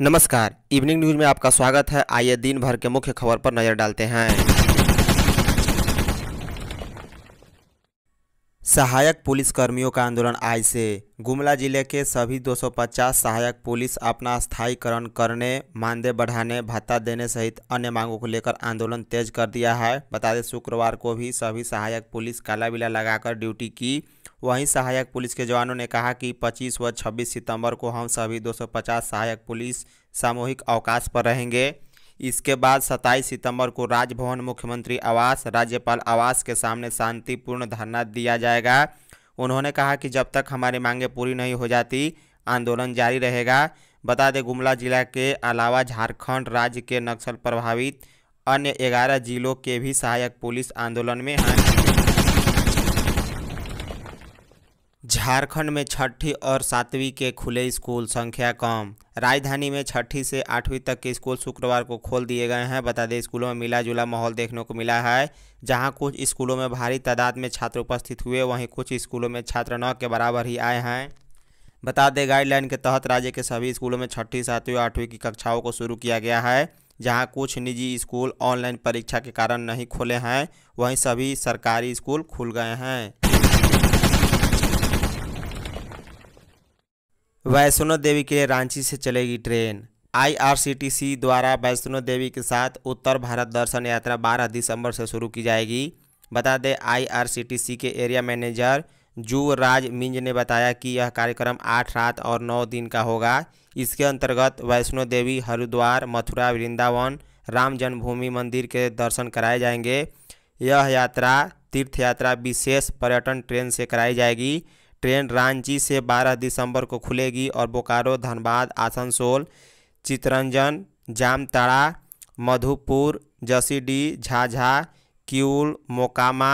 नमस्कार evening news में आपका स्वागत है आइए दिन भर के मुख्य खबर पर नजर डालते हैं सहायक पुलिस कर्मियों का आंदोलन आज से गुमला जिले के सभी 250 सहायक पुलिस अपना स्थायीकरण करने मानदेय बढ़ाने भत्ता देने सहित अन्य मांगों को लेकर आंदोलन तेज कर दिया है बता दें शुक्रवार को भी सभी सहायक पुलिस काला बिला लगाकर ड्यूटी की वहीं सहायक पुलिस के जवानों ने कहा कि 25 व 26 सितंबर को हम सभी 250 सहायक पुलिस सामूहिक अवकाश पर रहेंगे इसके बाद 27 सितंबर को राजभवन मुख्यमंत्री आवास राज्यपाल आवास के सामने शांतिपूर्ण धरना दिया जाएगा उन्होंने कहा कि जब तक हमारी मांगें पूरी नहीं हो जाती आंदोलन जारी रहेगा बता दें गुमला जिला के अलावा झारखंड राज्य के नक्सल प्रभावित अन्य 11 जिलों के भी सहायक पुलिस आंदोलन में हैं झारखंड में छठी और सातवीं के खुले स्कूल संख्या कम राजधानी में छठी से आठवीं तक के स्कूल शुक्रवार को खोल दिए गए हैं बता दें स्कूलों में मिला जुला माहौल देखने को मिला है जहां कुछ स्कूलों में भारी तादाद में छात्र उपस्थित हुए वहीं कुछ स्कूलों में छात्र न के बराबर ही आए हैं बता दें गाइडलाइन के तहत राज्य के सभी स्कूलों में छठी सातवीं आठवीं की कक्षाओं को शुरू किया गया है जहाँ कुछ निजी स्कूल ऑनलाइन परीक्षा के कारण नहीं खुले हैं वहीं सभी सरकारी स्कूल खुल गए हैं वैष्णो देवी के लिए रांची से चलेगी ट्रेन आईआरसीटीसी द्वारा वैष्णो देवी के साथ उत्तर भारत दर्शन यात्रा 12 दिसंबर से शुरू की जाएगी बता दें आईआरसीटीसी के एरिया मैनेजर जुवराज मिंज ने बताया कि यह कार्यक्रम आठ रात और नौ दिन का होगा इसके अंतर्गत वैष्णो देवी हरिद्वार मथुरा वृंदावन राम जन्मभूमि मंदिर के दर्शन कराए जाएंगे यह यात्रा तीर्थ यात्रा विशेष पर्यटन ट्रेन से कराई जाएगी ट्रेन रांची से 12 दिसंबर को खुलेगी और बोकारो धनबाद आसनसोल चितरंजन जामताड़ा मधुपुर जसीडी झाझा किउल मोकामा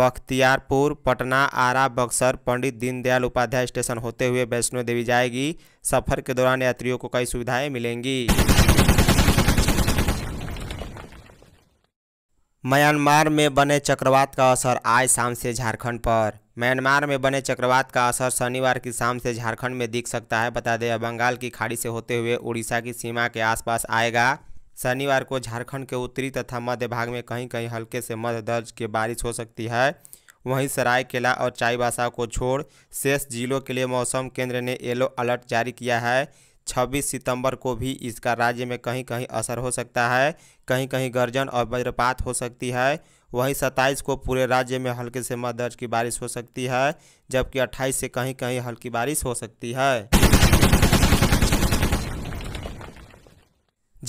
बख्तियारपुर पटना आरा बक्सर पंडित दीनदयाल उपाध्याय स्टेशन होते हुए वैष्णो देवी जाएगी सफर के दौरान यात्रियों को कई सुविधाएं मिलेंगी म्यांमार में बने चक्रवात का असर आज शाम से झारखंड पर म्यांमार में बने चक्रवात का असर शनिवार की शाम से झारखंड में दिख सकता है बता दें बंगाल की खाड़ी से होते हुए उड़ीसा की सीमा के आसपास आएगा शनिवार को झारखंड के उत्तरी तथा मध्य भाग में कहीं कहीं हल्के से मध्य दर्ज की बारिश हो सकती है वहीं सरायकेला और चाईबासा को छोड़ शेष जिलों के लिए मौसम केंद्र ने येलो अलर्ट जारी किया है 26 सितंबर को भी इसका राज्य में कहीं कहीं असर हो सकता है कहीं कहीं गर्जन और वज्रपात हो सकती है वहीं 27 को पूरे राज्य में हल्के से मध्यम की बारिश हो सकती है जबकि 28 से कहीं कहीं हल्की बारिश हो सकती है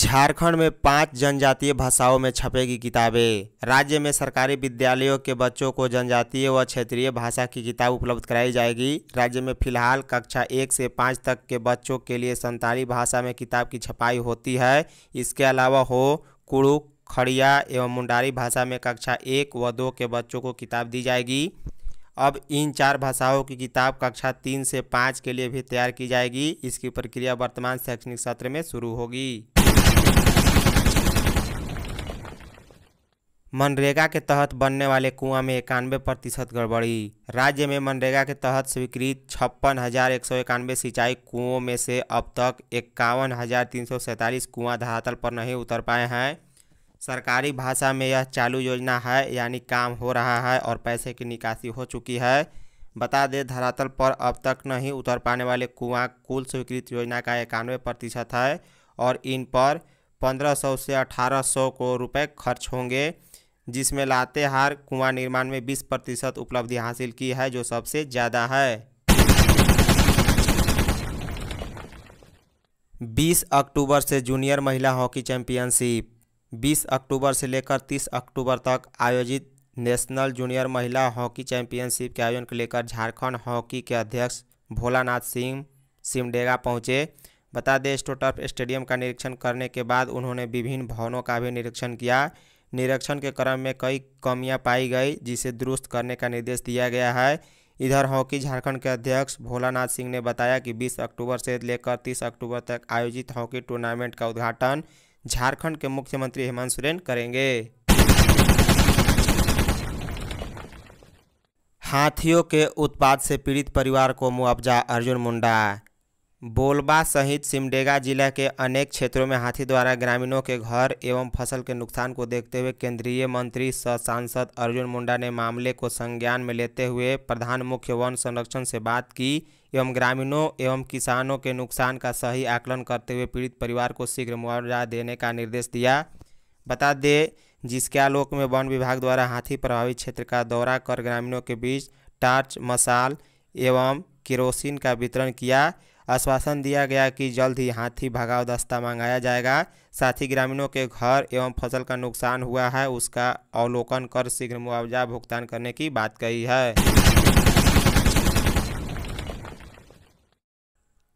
झारखंड में पांच जनजातीय भाषाओं में छपेगी किताबें राज्य में सरकारी विद्यालयों के बच्चों को जनजातीय व क्षेत्रीय भाषा की किताब उपलब्ध कराई जाएगी राज्य में फिलहाल कक्षा एक से पाँच तक के बच्चों के लिए संताली भाषा में किताब की छपाई होती है इसके अलावा हो कुड़ू खड़िया एवं मुंडारी भाषा में कक्षा एक व दो के बच्चों को किताब दी जाएगी अब इन चार भाषाओं की किताब कक्षा तीन से पाँच के लिए भी तैयार की जाएगी इसकी प्रक्रिया वर्तमान शैक्षणिक सत्र में शुरू होगी मनरेगा के तहत बनने वाले कुआं में इक्यानवे प्रतिशत गड़बड़ी राज्य में मनरेगा के तहत स्वीकृत छप्पन हज़ार एक सौ इक्यानवे सिंचाई कुओं में से अब तक इक्यावन हज़ार तीन सौ सैंतालीस कुआँ धरातल पर नहीं उतर पाए हैं सरकारी भाषा में यह चालू योजना है यानी काम हो रहा है और पैसे की निकासी हो चुकी है बता दें धरातल पर अब तक नहीं उतर पाने वाले कुआं कुल स्वीकृत योजना का इक्यानवे प्रतिशत है और इन पर पंद्रह सौ से अठारह सौ करोड़ रुपये खर्च होंगे जिसमें लातेहार कुआं निर्माण में 20 प्रतिशत उपलब्धि हासिल की है जो सबसे ज़्यादा है 20 अक्टूबर से जूनियर महिला हॉकी चैंपियनशिप 20 अक्टूबर से लेकर 30 अक्टूबर तक आयोजित नेशनल जूनियर महिला हॉकी चैंपियनशिप के आयोजन को लेकर झारखंड हॉकी के अध्यक्ष भोलानाथ सिंह सिमडेगा पहुंचे बता दें स्टोटर्फ स्टेडियम का निरीक्षण करने के बाद उन्होंने विभिन्न भवनों का भी निरीक्षण किया निरीक्षण के क्रम में कई कमियां पाई गई जिसे दुरुस्त करने का निर्देश दिया गया है इधर हॉकी झारखंड के अध्यक्ष भोलानाथ सिंह ने बताया कि 20 अक्टूबर से लेकर 30 अक्टूबर तक आयोजित हॉकी टूर्नामेंट का उद्घाटन झारखंड के मुख्यमंत्री हेमंत सोरेन करेंगे हाथियों के उत्पाद से पीड़ित परिवार को मुआवजा अर्जुन मुंडा बोलबा सहित सिमडेगा जिला के अनेक क्षेत्रों में हाथी द्वारा ग्रामीणों के घर एवं फसल के नुकसान को देखते हुए केंद्रीय मंत्री स सांसद अर्जुन मुंडा ने मामले को संज्ञान में लेते हुए प्रधान मुख्य वन संरक्षण से बात की एवं ग्रामीणों एवं किसानों के नुकसान का सही आकलन करते हुए पीड़ित परिवार को शीघ्र मुआवजा देने का निर्देश दिया बता दें जिसके आलोक में वन विभाग द्वारा हाथी प्रभावित क्षेत्र का दौरा कर ग्रामीणों के बीच टार्च मसाल एवं केरोसिन का वितरण किया आश्वासन दिया गया कि जल्द ही हाथी भगाव दस्ता मंगाया जाएगा साथ ही ग्रामीणों के घर एवं फसल का नुकसान हुआ है उसका अवलोकन कर शीघ्र मुआवजा भुगतान करने की बात कही है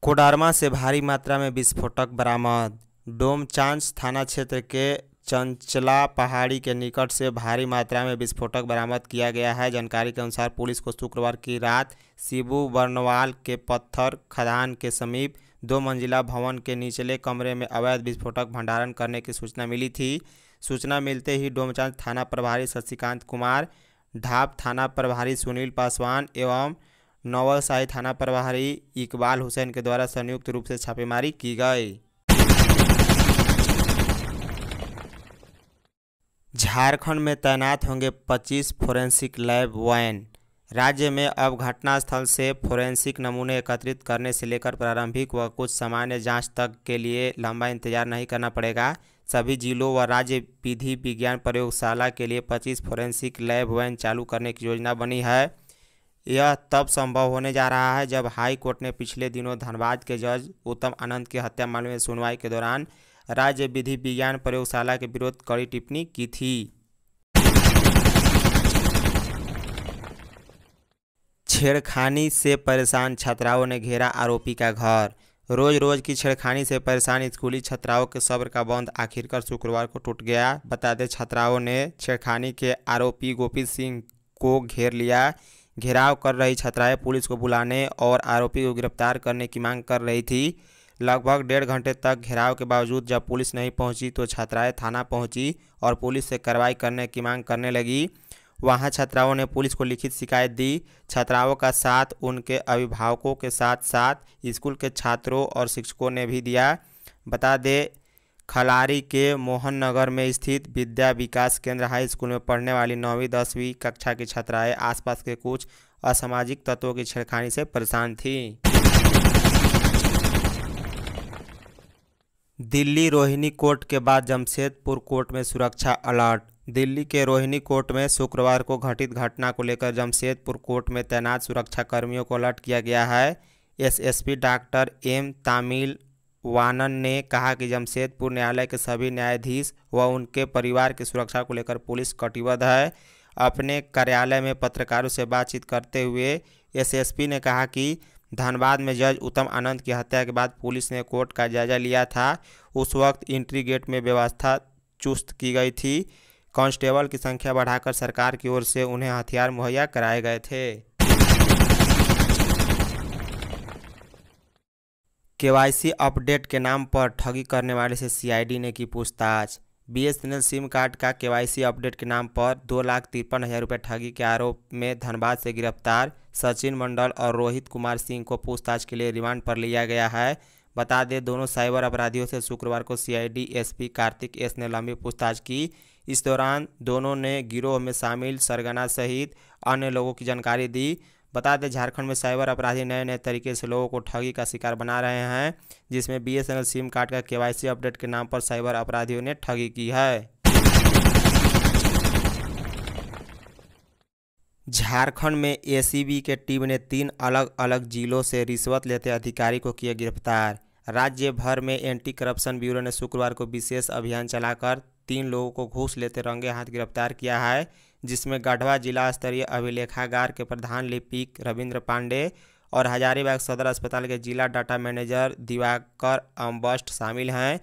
कोडारमा से भारी मात्रा में विस्फोटक बरामद डोमचांच थाना क्षेत्र के चंचला पहाड़ी के निकट से भारी मात्रा में विस्फोटक बरामद किया गया है जानकारी के अनुसार पुलिस को शुक्रवार की रात शिबू बर्नवाल के पत्थर खदान के समीप दो मंजिला भवन के निचले कमरे में अवैध विस्फोटक भंडारण करने की सूचना मिली थी सूचना मिलते ही डोमचांद थाना प्रभारी शशिकांत कुमार ढाप थाना प्रभारी सुनील पासवान एवं नवलशाही थाना प्रभारी इकबाल हुसैन के द्वारा संयुक्त रूप से छापेमारी की गई झारखंड में तैनात होंगे 25 फोरेंसिक लैब वैन राज्य में अब घटनास्थल से फोरेंसिक नमूने एकत्रित करने से लेकर प्रारंभिक व कुछ सामान्य जांच तक के लिए लंबा इंतजार नहीं करना पड़ेगा सभी जिलों व राज्य विधि विज्ञान प्रयोगशाला के लिए 25 फोरेंसिक लैब वैन चालू करने की योजना बनी है यह तब संभव होने जा रहा है जब हाईकोर्ट ने पिछले दिनों धनबाद के जज उत्तम आनंद की हत्या मामले में सुनवाई के दौरान राज्य विधि विज्ञान प्रयोगशाला के विरोध कड़ी टिप्पणी की थी छेड़खानी से परेशान छात्राओं ने घेरा आरोपी का घर रोज रोज की छेड़खानी से परेशान स्कूली छात्राओं के सब्र का बंद आखिरकार शुक्रवार को टूट गया बता दें छात्राओं ने छेड़खानी के आरोपी गोपी सिंह को घेर लिया घेराव कर रही छात्राएं पुलिस को बुलाने और आरोपी को गिरफ्तार करने की मांग कर रही थी लगभग डेढ़ घंटे तक घेराव के बावजूद जब पुलिस नहीं पहुंची तो छात्राएं थाना पहुंची और पुलिस से कार्रवाई करने की मांग करने लगी वहां छात्राओं ने पुलिस को लिखित शिकायत दी छात्राओं का साथ उनके अभिभावकों के साथ साथ स्कूल के छात्रों और शिक्षकों ने भी दिया बता दें खलारी के मोहन नगर में स्थित विद्या विकास केंद्र हाई स्कूल में पढ़ने वाली नौवीं दसवीं कक्षा की छात्राएं आसपास के कुछ असामाजिक तत्वों की छेड़खानी से परेशान थीं दिल्ली रोहिणी कोर्ट के बाद जमशेदपुर कोर्ट में सुरक्षा अलर्ट दिल्ली के रोहिणी कोर्ट में शुक्रवार को घटित घटना को लेकर जमशेदपुर कोर्ट में तैनात सुरक्षाकर्मियों को अलर्ट किया गया है SSP doctor M Tamilvanan ने कहा कि जमशेदपुर न्यायालय के सभी न्यायाधीश व उनके परिवार की सुरक्षा को लेकर पुलिस कटिबद्ध है अपने कार्यालय में पत्रकारों से बातचीत करते हुए एसएसपी ने कहा कि धनबाद में जज उत्तम आनंद की हत्या के बाद पुलिस ने कोर्ट का जायजा लिया था उस वक्त एंट्री गेट में व्यवस्था चुस्त की गई थी कांस्टेबल की संख्या बढ़ाकर सरकार की ओर से उन्हें हथियार मुहैया कराए गए थे केवाईसी अपडेट के नाम पर ठगी करने वाले से सीआईडी ने की पूछताछ बीएसएनएल सिम कार्ड का केवाईसी अपडेट के नाम पर दो लाख तिरपन हज़ार रुपये ठगी के आरोप में धनबाद से गिरफ्तार सचिन मंडल और रोहित कुमार सिंह को पूछताछ के लिए रिमांड पर लिया गया है बता दें दोनों साइबर अपराधियों से शुक्रवार को सीआईडी एसपी कार्तिक एस ने लंबी पूछताछ की इस दौरान दोनों ने गिरोह में शामिल सरगना सहित अन्य लोगों की जानकारी दी बता दें झारखंड में साइबर अपराधी नए नए तरीके से लोगों को ठगी का शिकार बना रहे हैं जिसमें बीएसएनएल सिम कार्ड का केवाईसी अपडेट के नाम पर साइबर अपराधियों ने ठगी की है झारखंड में एसीबी के टीम ने तीन अलग अलग जिलों से रिश्वत लेते अधिकारी को किया गिरफ्तार राज्य भर में एंटी करप्शन ब्यूरो ने शुक्रवार को विशेष अभियान चलाकर तीन लोगों को घूस लेते रंगे हाथ गिरफ्तार किया है जिसमें गढ़वा जिला स्तरीय अभिलेखागार के प्रधान लिपिक रविंद्र पांडे और हजारीबाग सदर अस्पताल के जिला डाटा मैनेजर दिवाकर अम्बस्ट शामिल हैं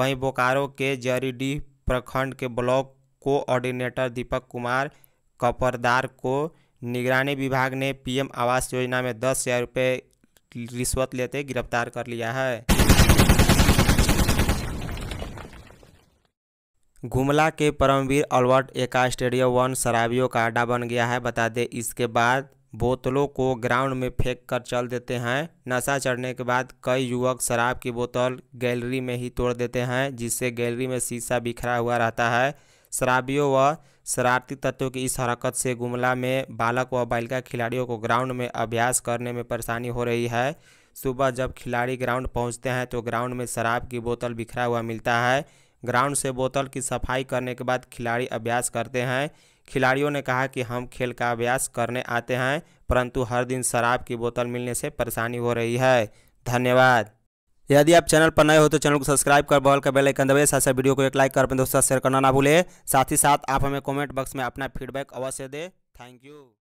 वहीं बोकारो के जरीडी प्रखंड के ब्लॉक कोऑर्डिनेटर दीपक कुमार कपरदार को निगरानी विभाग ने पीएम आवास योजना में दस हज़ार रुपये रिश्वत लेते गिरफ्तार कर लिया है गुमला के परमवीर अल्बर्ट एका स्टेडियम वन शराबियों का अड्डा बन गया है बता दें इसके बाद बोतलों को ग्राउंड में फेंक कर चल देते हैं नशा चढ़ने के बाद कई युवक शराब की बोतल गैलरी में ही तोड़ देते हैं जिससे गैलरी में शीशा बिखरा हुआ रहता है शराबियों व शरारती तत्वों की इस हरकत से गुमला में बालक व बालिका खिलाड़ियों को ग्राउंड में अभ्यास करने में परेशानी हो रही है सुबह जब खिलाड़ी ग्राउंड पहुंचते हैं तो ग्राउंड में शराब की बोतल बिखरा हुआ मिलता है ग्राउंड से बोतल की सफाई करने के बाद खिलाड़ी अभ्यास करते हैं खिलाड़ियों ने कहा कि हम खेल का अभ्यास करने आते हैं परंतु हर दिन शराब की बोतल मिलने से परेशानी हो रही है धन्यवाद यदि आप चैनल पर नए हो तो चैनल को सब्सक्राइब कर बॉल का बेल आइकन साथ साथ वीडियो को एक लाइक कर अपने दोस्तों शेयर करना ना भूले साथ ही साथ आप हमें कमेंट बॉक्स में अपना फीडबैक अवश्य दें थैंक यू